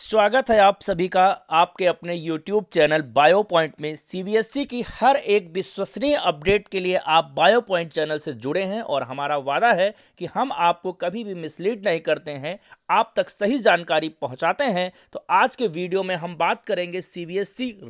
स्वागत है आप सभी का आपके अपने YouTube चैनल बायो पॉइंट में सीबीएसई e की हर एक विश्वसनीय अपडेट के लिए आप बायो पॉइंट चैनल से जुड़े हैं और हमारा वादा है कि हम आपको कभी भी मिसलीड नहीं करते हैं आप तक सही जानकारी पहुंचाते हैं तो आज के वीडियो में हम बात करेंगे सी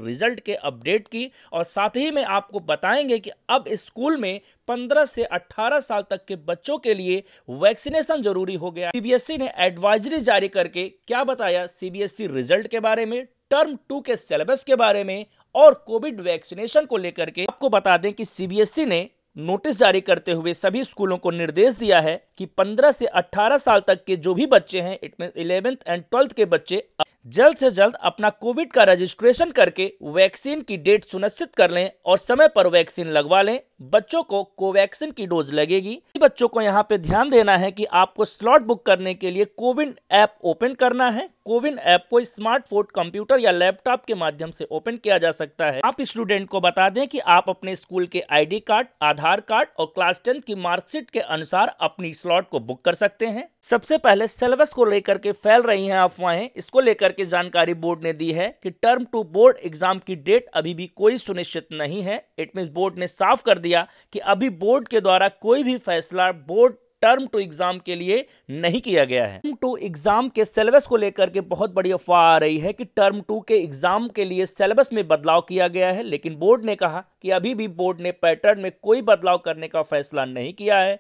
रिजल्ट e के अपडेट की और साथ ही में आपको बताएंगे कि अब स्कूल में 15 से 18 साल तक के बच्चों के लिए वैक्सीनेशन जरूरी हो गया सीबीएसई e ने एडवाइजरी जारी करके क्या बताया सीबी सीबीएसई रिजल्ट के बारे में टर्म टू के सिलेबस के बारे में और कोविड वैक्सीनेशन को लेकर के आपको बता दें कि सीबीएसई ने नोटिस जारी करते हुए सभी स्कूलों को निर्देश दिया है कि 15 से 18 साल तक के जो भी बच्चे हैं it mean eleventh and twelfth के बच्चे जल्द से जल्द अपना कोविड का रजिस्ट्रेशन करके वैक्सीन की डेट सुनिश्चित कर लें और समय पर वैक्सीन लगवा लें बच्चों को कोवैक्सीन की डोज लगेगी बच्चों को यहाँ पे ध्यान देना है कि आपको स्लॉट बुक करने के लिए कोविन ऐप ओपन करना है कोविन ऐप को स्मार्टफोन कंप्यूटर या लैपटॉप के माध्यम से ओपन किया जा सकता है आप स्टूडेंट को बता दें कि आप अपने स्कूल के आईडी कार्ड आधार कार्ड और क्लास टेंथ की मार्कशीट के अनुसार अपनी स्लॉट को बुक कर सकते हैं सबसे पहले सिलेबस को लेकर के फैल रही है अफवाहें इसको लेकर करके जानकारी बोर्ड ने दी है कि टर्म टू बोर्ड एग्जाम की डेट अभी भी कोई सुनिश्चित नहीं है इट मीन्स बोर्ड ने साफ कर दिया कि अभी बोर्ड के द्वारा कोई भी फैसला बोर्ड टर्म टू एग्जाम के लिए नहीं किया गया है टर्म टू एग्जाम के सिलेबस को लेकर के बहुत बड़ी अफवाह आ रही है कि टर्म टू के एग्जाम के लिए सिलेबस में बदलाव किया गया है लेकिन बोर्ड ने कहा कि अभी भी बोर्ड ने पैटर्न में कोई बदलाव करने का फैसला नहीं किया है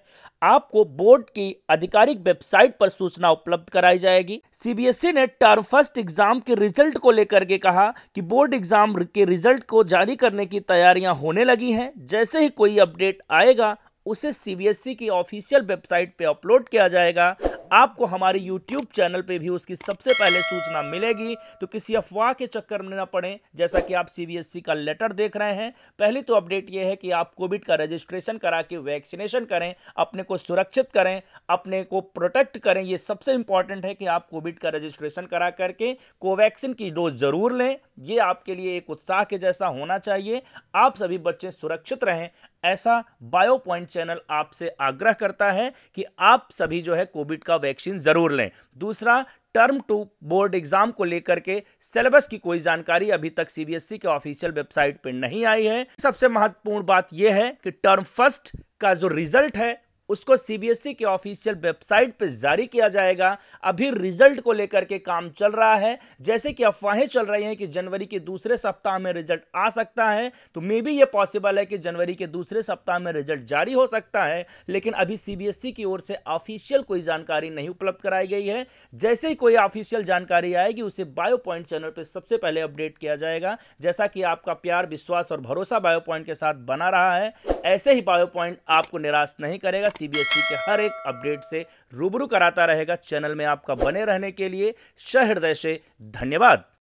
आपको बोर्ड की आधिकारिक वेबसाइट पर सूचना उपलब्ध कराई जाएगी सीबीएसई ने टर्म फर्स्ट एग्जाम के रिजल्ट को लेकर के कहा कि बोर्ड एग्जाम के रिजल्ट को जारी करने की तैयारियां होने लगी हैं जैसे ही कोई अपडेट आएगा उसे सीबीएसई e की ऑफिशियल वेबसाइट पर अपलोड किया जाएगा आपको हमारे यूट्यूब चैनल पे भी उसकी सबसे पहले सूचना मिलेगी तो किसी अफवाह के चक्कर में ना पड़े जैसा कि आप सीबीएसई e का लेटर देख रहे हैं पहली तो अपडेट यह है कि आप कोविड का रजिस्ट्रेशन करा के वैक्सीनेशन करें अपने को सुरक्षित करें अपने को प्रोटेक्ट करें ये सबसे इंपॉर्टेंट है कि आप कोविड का रजिस्ट्रेशन करा करके कोवैक्सीन की डोज जरूर लें ये आपके लिए एक उत्साह के जैसा होना चाहिए आप सभी बच्चे सुरक्षित रहें ऐसा बायो पॉइंट चैनल आपसे आग्रह करता है कि आप सभी जो है कोविड का वैक्सीन ज़रूर लें दूसरा टर्म टू बोर्ड एग्जाम को लेकर के सिलेबस की कोई जानकारी अभी तक सीबीएसई के ऑफिशियल वेबसाइट पर नहीं आई है सबसे महत्वपूर्ण बात यह है कि टर्म फर्स्ट का जो रिजल्ट है उसको सीबीएसई e के ऑफिशियल वेबसाइट पर जारी किया जाएगा अभी रिजल्ट को लेकर के काम चल रहा है जैसे कि अफवाहें चल रही हैं कि जनवरी के दूसरे सप्ताह में रिजल्ट आ सकता है तो मे बी ये पॉसिबल है कि जनवरी के दूसरे सप्ताह में रिजल्ट जारी हो सकता है लेकिन अभी सीबीएसई e की ओर से ऑफिशियल कोई जानकारी नहीं उपलब्ध कराई गई है जैसे ही कोई ऑफिशियल जानकारी आएगी उसे बायो पॉइंट चैनल पर सबसे पहले अपडेट किया जाएगा जैसा कि आपका प्यार विश्वास और भरोसा बायो पॉइंट के साथ बना रहा है ऐसे ही बायो पॉइंट आपको निराश नहीं करेगा सीबीएसई e के हर एक अपडेट से रूबरू कराता रहेगा चैनल में आपका बने रहने के लिए सहृदय से धन्यवाद